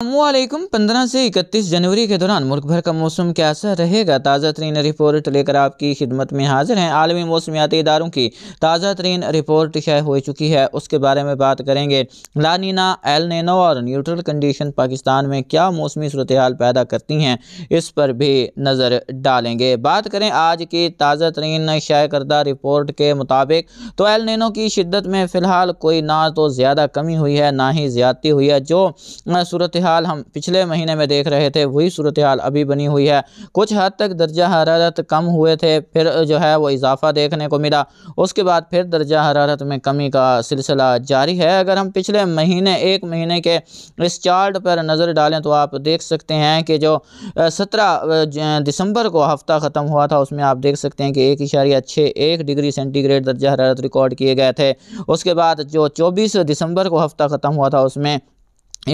अल्लाम पंद्रह से इकतीस जनवरी के दौरान मुल्क भर का मौसम कैसा रहेगा ताज़ा तरीन रिपोर्ट लेकर आपकी खिदमत में हाजिर हैं आलमी मौसमियाती इदारों की ताज़ा तरीन रिपोर्ट शायद हो चुकी है उसके बारे में बात करेंगे La Nina El Nino neutral condition Pakistan में क्या मौसमी सूरत हाल पैदा करती हैं इस पर भी नज़र डालेंगे बात करें आज की ताज़ा तरीन शाय करदा रिपोर्ट के मुताबिक तो एल नैनो की शिद्दत में फ़िलहाल कोई ना तो ज़्यादा कमी हुई है ना ही ज़्यादती हुई है जो सूरत हाल हम पिछले महीने में देख रहे थे वही सूरत हाल अभी बनी हुई है कुछ हद तक दर्जा हरारत कम हुए थे फिर जो है वो इजाफा देखने को मिला उसके बाद फिर दर्जा हरारत में कमी का सिलसिला जारी है अगर हम पिछले महीने एक महीने के इस चार्ट पर नज़र डालें तो आप देख सकते हैं कि जो सत्रह दिसंबर को हफ्ता ख़त्म हुआ था उसमें आप देख सकते हैं कि एक इशारिया छः एक डिग्री सेंटीग्रेड दर्जा हरारत रिकॉर्ड किए गए थे उसके बाद जो चौबीस दिसंबर को हफ्ता ख़त्म हुआ था उसमें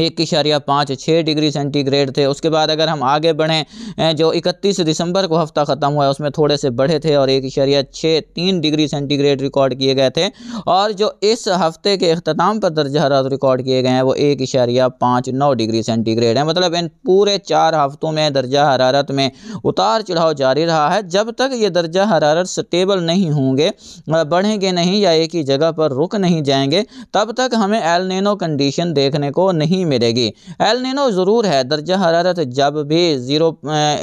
एक इशारिया पाँच छः डिग्री सेंटीग्रेड थे उसके बाद अगर हम आगे बढ़ें जो इकतीस दिसंबर को हफ्ता ख़त्म हुआ उसमें थोड़े से बढ़े थे और एक इशारिया छः तीन डिग्री सेंटीग्रेड रिकॉर्ड किए गए थे और जो इस हफ्ते के अख्ताम पर दर्ज हरात रिकॉर्ड किए गए हैं वो एक इशारिया पाँच नौ डिग्री सेंटीग्रेड है मतलब इन पूरे चार हफ्तों में दर्जा हरारत में उतार चढ़ाव जारी रहा है जब तक ये दर्जा हरारत स्टेबल नहीं होंगे बढ़ेंगे नहीं या एक ही जगह पर रुक नहीं जाएंगे तब तक हमें एल कंडीशन देखने को नहीं गर्मी मिलेगी एल नीनो ज़रूर है दर्जा हरारत जब भी ज़ीरो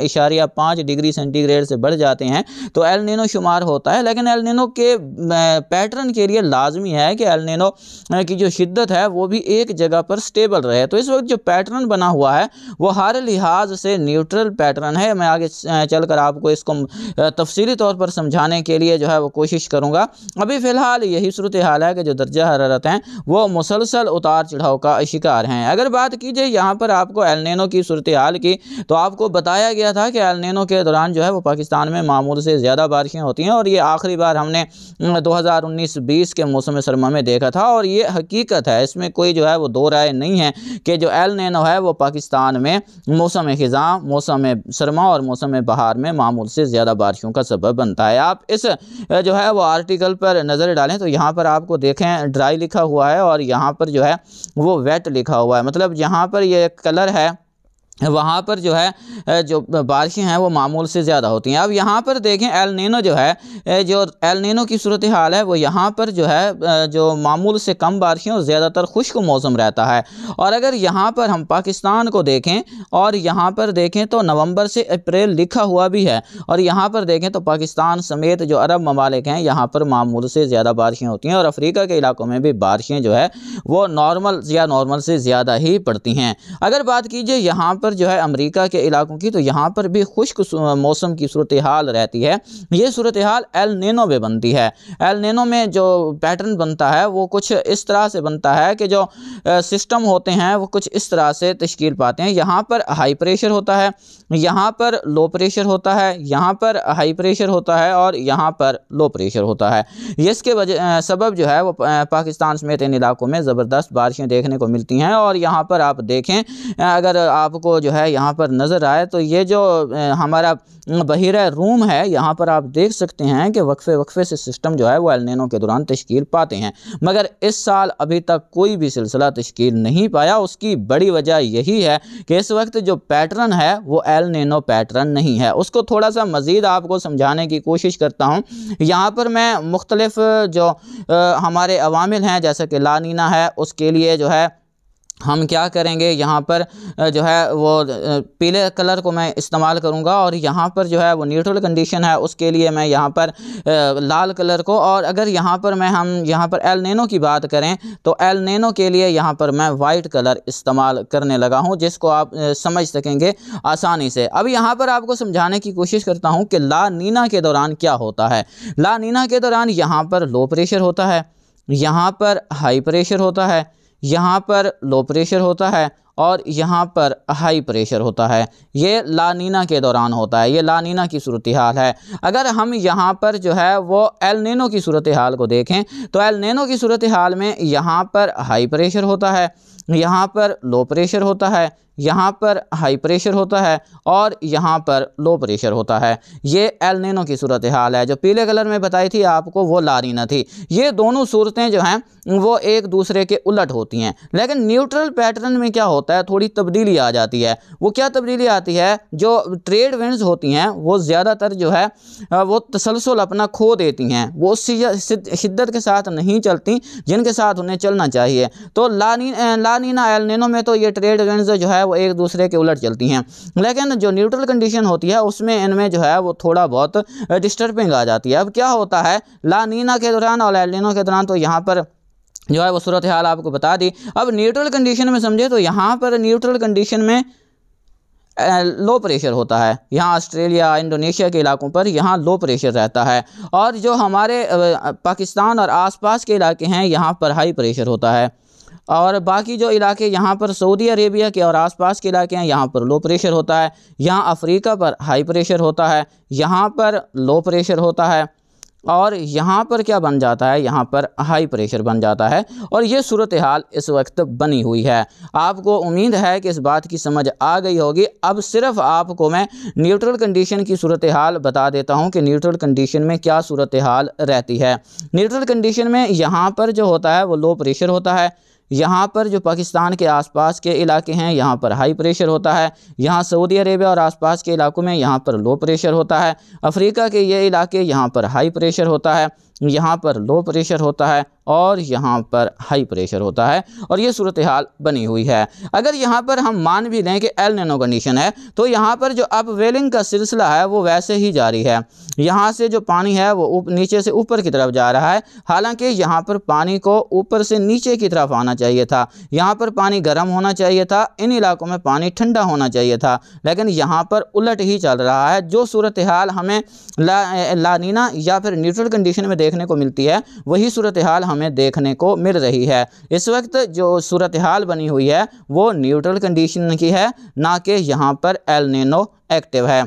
इशारिया पाँच डिग्री सेंटीग्रेड से बढ़ जाते हैं तो एल नीनो शुमार होता है लेकिन एल नीनो के पैटर्न के लिए लाजमी है कि एल नीनो की जो शिद्दत है वो भी एक जगह पर स्टेबल रहे तो इस वक्त जो पैटर्न बना हुआ है वो हर लिहाज से न्यूट्रल पैटर्न है मैं आगे चल कर आपको इसको तफसीली तौर पर समझाने के लिए जो है वो कोशिश करूँगा अभी फ़िलहाल यही सूरत हाल है कि जो दर्जा हरारत हैं वो मुसलसल उतार चढ़ाव का शिकार हैं हैं अगर बात की जाए यहाँ पर आपको एलनैनो की सूरत हाल की तो आपको बताया गया था कि एलनैनो के दौरान जो है वो पाकिस्तान में मामूल से ज़्यादा बारिशें होती हैं और ये आखिरी बार हमने दो हज़ार उन्नीस बीस के मौसम सरमा में देखा था और ये हकीकत है इसमें कोई जो है वो दो राय नहीं है कि जो एल नैनो है वो पाकिस्तान में मौसम ख़ज़ा मौसम सरमा और मौसम बहार में मामूल से ज़्यादा बारिशों का सबब बनता है आप इस जो है वो आर्टिकल पर नज़र डालें तो यहाँ पर आपको देखें ड्राई लिखा हुआ है और यहाँ पर जो है वो वेट लिखा हुआ है हुआ है मतलब यहाँ पर ये कलर है वहाँ पर जो है जो बारिशें हैं वो मामूल से ज़्यादा होती हैं अब यहाँ पर देखें एल नीनो जो है जो एल नीनो की सूरत हाल है वो यहाँ पर जो है जो मामूल से कम बारिशें और ज़्यादातर खुश्क मौसम रहता है और अगर यहाँ पर हम पाकिस्तान को देखें और यहाँ पर देखें तो नवंबर से अप्रैल लिखा हुआ भी है और यहाँ पर देखें तो पाकिस्तान समेत जो अरब ममालिक हैं यहाँ पर मामूल से ज़्यादा बारिशें होती हैं और अफ्रीका के इलाकों में भी बारिशें जो है वो नॉर्मल या नॉर्मल से ज़्यादा ही पड़ती हैं अगर बात कीजिए यहाँ पर जो है अमेरिका के इलाकों की तो यहाँ पर भी खुश्क मौसम की सूरत हाल रहती है ये सूरत हाल एल नैनो में बनती है एल नैनो में जो पैटर्न बनता है वो कुछ इस तरह से बनता है कि जो सिस्टम होते हैं वो कुछ इस तरह से तश्कील पाते हैं यहाँ पर हाई प्रेशर होता है यहाँ पर लो प्रेशर होता है यहाँ पर हाई प्रेशर होता है और यहाँ पर लो प्रेशर होता है इसके वजह सबब जो है वो पाकिस्तान समेत इन इलाकों में ज़बरदस्त बारिशें देखने को मिलती हैं और यहाँ पर आप देखें अगर आपको आपको जो है यहाँ पर नज़र आए तो ये जो हमारा बहिरा रूम है यहाँ पर आप देख सकते हैं कि वक्फे वक्फे से सिस्टम जो है वो एलनिनो के दौरान तश्कील पाते हैं मगर इस साल अभी तक कोई भी सिलसिला तश्कील नहीं पाया उसकी बड़ी वजह यही है कि इस वक्त जो पैटर्न है वो एल नैनो पैटर्न नहीं है उसको थोड़ा सा मज़ीद आपको समझाने की कोशिश करता हूँ यहाँ पर मैं मुख्तलफ़ जो आ, हमारे अवामिल हैं जैसे कि लानीना है उसके लिए जो है हम क्या करेंगे यहाँ पर जो है वो पीले कलर को मैं इस्तेमाल करूँगा और यहाँ पर जो है वो न्यूट्रल कंडीशन है उसके लिए मैं यहाँ पर लाल कलर को और अगर यहाँ पर मैं हम यहाँ पर एल नैनो की बात करें तो एल नैनो के लिए यहाँ पर मैं वाइट कलर इस्तेमाल करने लगा हूँ जिसको आप समझ सकेंगे आसानी से अब यहाँ पर आपको समझाने की कोशिश करता हूँ कि ला नीना के दौरान क्या होता है ला नीना के दौरान यहाँ पर लो प्रेशर होता है यहाँ पर हाई प्रेशर होता है यहाँ पर लो प्रेशर होता है और यहाँ पर हाई प्रेशर होता है ये लानीना के दौरान होता है ये लानीना की सूरत हाल है अगर हम यहाँ पर जो है वो एल नैनो की सूरत हाल को देखें तो एल नैनो की सूरत हाल में यहाँ पर हाई प्रेशर होता है यहाँ पर लो प्रेशर होता है यहाँ पर हाई प्रेशर होता है और यहाँ पर लो प्रेशर होता है ये एल नैनो की सूरत हाल है जो पीले कलर में बताई थी आपको वो लारीना थी ये दोनों सूरतें जो हैं वो एक दूसरे के उलट होती हैं लेकिन न्यूट्रल पैटर्न में क्या होता है थोड़ी तब्दीली आ जाती है वो क्या तब्दीली आती है जो ट्रेड विंडस होती हैं वो ज़्यादातर जो है वो तसलसल अपना खो देती हैं वो शिद्दत के साथ नहीं चलती जिनके साथ उन्हें चलना चाहिए तो लानी लानीना एल में तो ये ट्रेड विंडस जो है वो एक दूसरे के उलट चलती हैं लेकिन जो न्यूट्रल कंडीशन होती है उसमें इनमें जो है वो थोड़ा बहुत डिस्टर्बिंग आ जाती है अब क्या होता है लानीना के दौरान और एलिनो के दौरान तो यहाँ पर जो है वो सूरत हाल आपको बता दी अब न्यूट्रल कंडीशन में समझे तो यहाँ पर न्यूट्रल कंडीशन में लो प्रेशर होता है यहाँ ऑस्ट्रेलिया इंडोनेशिया के इलाकों पर यहाँ लो प्रेशर रहता है और जो हमारे पाकिस्तान और आसपास के इलाके हैं यहाँ पर हाई प्रेशर होता है और बाकी जो इलाके यहाँ पर सऊदी अरेबिया के और आसपास के इलाके हैं यहाँ पर लो प्रेशर होता है यहाँ अफ्रीका पर हाई प्रेशर होता है यहाँ पर लो प्रेशर होता है और यहाँ पर क्या बन जाता है यहाँ पर हाई प्रेशर बन जाता है और ये सूरत हाल इस वक्त बनी हुई है आपको उम्मीद है कि इस बात की समझ आ गई होगी अब सिर्फ आपको मैं न्यूट्रल कंडीशन की सूरत हाल बता देता हूँ कि न्यूट्रल कंडीशन में क्या सूरत हाल रहती है न्यूट्रल कंडीशन में यहाँ पर जो होता है वो लो प्रेशर होता है यहाँ पर जो पाकिस्तान के आसपास के इलाके हैं यहाँ पर हाई प्रेशर होता है यहाँ सऊदी अरेबिया और आसपास के इलाकों में यहाँ पर लो प्रेशर होता है अफ्रीका के ये इलाके यहाँ पर हाई प्रेशर होता है यहाँ पर लो प्रेशर होता है और यहाँ पर हाई प्रेशर होता है और ये सूरत हाल बनी हुई है अगर यहाँ पर हम मान भी लें कि एल नैनो कंडीशन है तो यहाँ पर जो अपवेलिंग का सिलसिला है वो वैसे ही जारी है यहाँ से जो पानी है वो उप, नीचे से ऊपर की तरफ जा रहा है हालांकि यहाँ पर पानी को ऊपर से नीचे की तरफ आना चाहिए था यहाँ पर पानी गर्म होना चाहिए था इन इलाकों में पानी ठंडा होना चाहिए था लेकिन यहाँ पर उलट ही चल रहा है जो सूरत हाल हमें ला, लानीना या फिर न्यूट्रल कंडीशन में देख देखने को मिलती है वही सूरत हाल हमें देखने को मिल रही है इस वक्त जो सूरत हाल बनी हुई है वो न्यूट्रल कंडीशन की है ना कि यहाँ पर एलनिनो एक्टिव है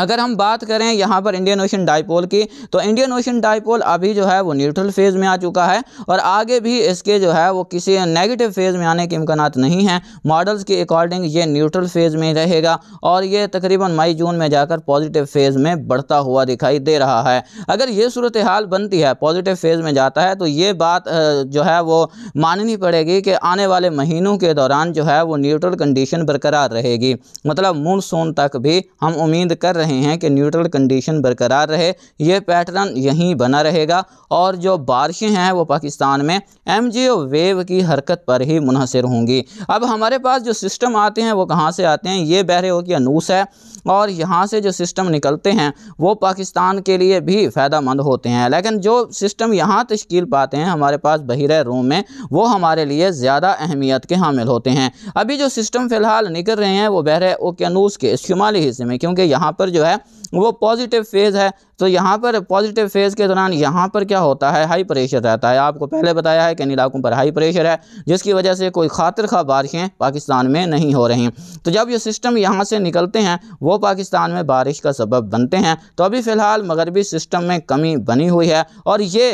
अगर हम बात करें यहाँ पर इंडियन ओशन डाइपोल की तो इंडियन ओशन डाइपोल अभी जो है वो न्यूट्रल फेज़ में आ चुका है और आगे भी इसके जो है वो किसी नेगेटिव फेज़ में आने के इम्कान नहीं हैं मॉडल्स के अकॉर्डिंग ये न्यूट्रल फेज़ में रहेगा और ये तकरीबन मई जून में जाकर पॉजिटिव फेज़ में बढ़ता हुआ दिखाई दे रहा है अगर ये सूरत हाल बनती है पॉजिटिव फेज़ में जाता है तो ये बात जो है वो माननी पड़ेगी कि आने वाले महीनों के दौरान जो है वो न्यूट्रल कंडीशन बरकरार रहेगी मतलब मूनसून तक भी हम उम्मीद कर रहे रहे हैं कि न्यूट्रल कंडीशन बरकरार रहे ये पैटर्न यहीं बना रहेगा और जो बारिशें हैं वो पाकिस्तान में एम वेव की हरकत पर ही मुनहसर होंगी अब हमारे पास जो सिस्टम आते हैं वो कहाँ से आते हैं ये बहरे हो कि अनूस है और यहाँ से जो सिस्टम निकलते हैं वो पाकिस्तान के लिए भी फ़ायदा मंद होते हैं लेकिन जो सिस्टम यहाँ तश्कील पाते हैं हमारे पास बहिर रूम में वो हमारे लिए ज़्यादा अहमियत के हामिल होते हैं अभी जो सिस्टम फ़िलहाल निकल रहे हैं वो बहर ओकेानूस के शुमाली हिस्से में क्योंकि यहाँ पर जो है वो पॉजिटिव फेज़ है तो यहाँ पर पॉजिटिव फेज़ के दौरान यहाँ पर क्या होता है हाई प्रेशर रहता है आपको पहले बताया है कि इन इलाकों पर हाई प्रेशर है जिसकी वजह से कोई खातर खा बारिशें पाकिस्तान में नहीं हो रही तो जब ये सिस्टम यहाँ से निकलते हैं वो पाकिस्तान में बारिश का सबब बनते हैं तो अभी फ़िलहाल मगरबी सिस्टम में कमी बनी हुई है और ये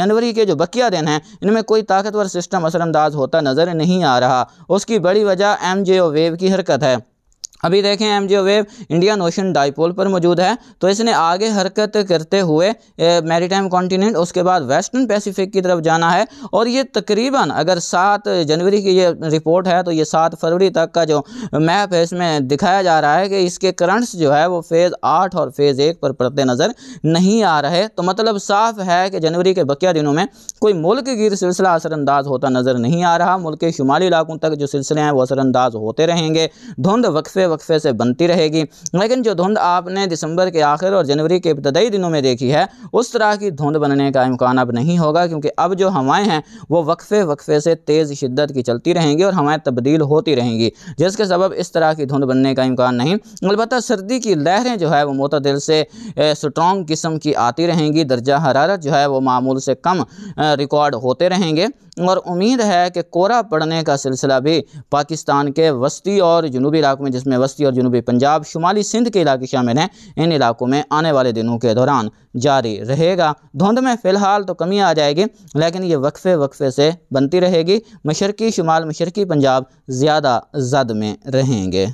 जनवरी के जो बकिया दिन हैं इनमें कोई ताकतवर सिस्टम असरअंदाज होता नज़र नहीं आ रहा उसकी बड़ी वजह एम जे ओ वेव की हरकत है अभी देखें M G wave Indian Ocean dipole पर मौजूद है तो इसने आगे हरकत करते हुए मैरीटाइम कॉन्टीनेंट उसके बाद वेस्टर्न पैसिफिक की तरफ जाना है और ये तकरीबन अगर सात जनवरी की ये रिपोर्ट है तो ये सात फरवरी तक का जो मैप है इसमें दिखाया जा रहा है कि इसके करंट्स जो है वो फेज़ आठ और फेज़ एक पर पड़ते नज़र नहीं आ रहे तो मतलब साफ है कि जनवरी के बकिया दिनों में कोई मुल्क गिर सिलसिला असरअंदाज होता नज़र नहीं आ रहा मुल्क के शुमाली इलाकों तक जो सिलसिले हैं वो असरअंदाज होते रहेंगे धुंध वक्फे वक्फे से बनती रहेगी लेकिन जो धुंध आपने दिसंबर के आखिर और जनवरी के इब्तदाई दिनों में देखी है उस तरह की धुंध बनने का इम्कान अब नहीं होगा क्योंकि अब जो हवाएँ हैं वो वक्फे वक्फे से तेज़ शिद्दत की चलती रहेंगी और हवाएँ तब्दील होती रहेंगी जिसके सबब इस तरह की धुंध बनने का इम्कान नहीं अलबत् सर्दी की लहरें जो है वो मतदिल से स्ट्रॉन्ग किस्म की आती रहेंगी दर्जा हरारत जो है वो मामूल से कम रिकॉर्ड होते रहेंगे और उम्मीद है कि कोरा पड़ने का सिलसिला भी पाकिस्तान के वस्ती और जनूबी इलाकों में जिसमें वस्ती और जनूबी पंजाब शुमाली सिंध के इलाके शामिल हैं इन इलाकों में आने वाले दिनों के दौरान जारी रहेगा धुंध में फ़िलहाल तो कमी आ जाएगी लेकिन ये वक्फे वक्फे से बनती रहेगी मशरकी शुमाल मशरकी पंजाब ज़्यादा जद में रहेंगे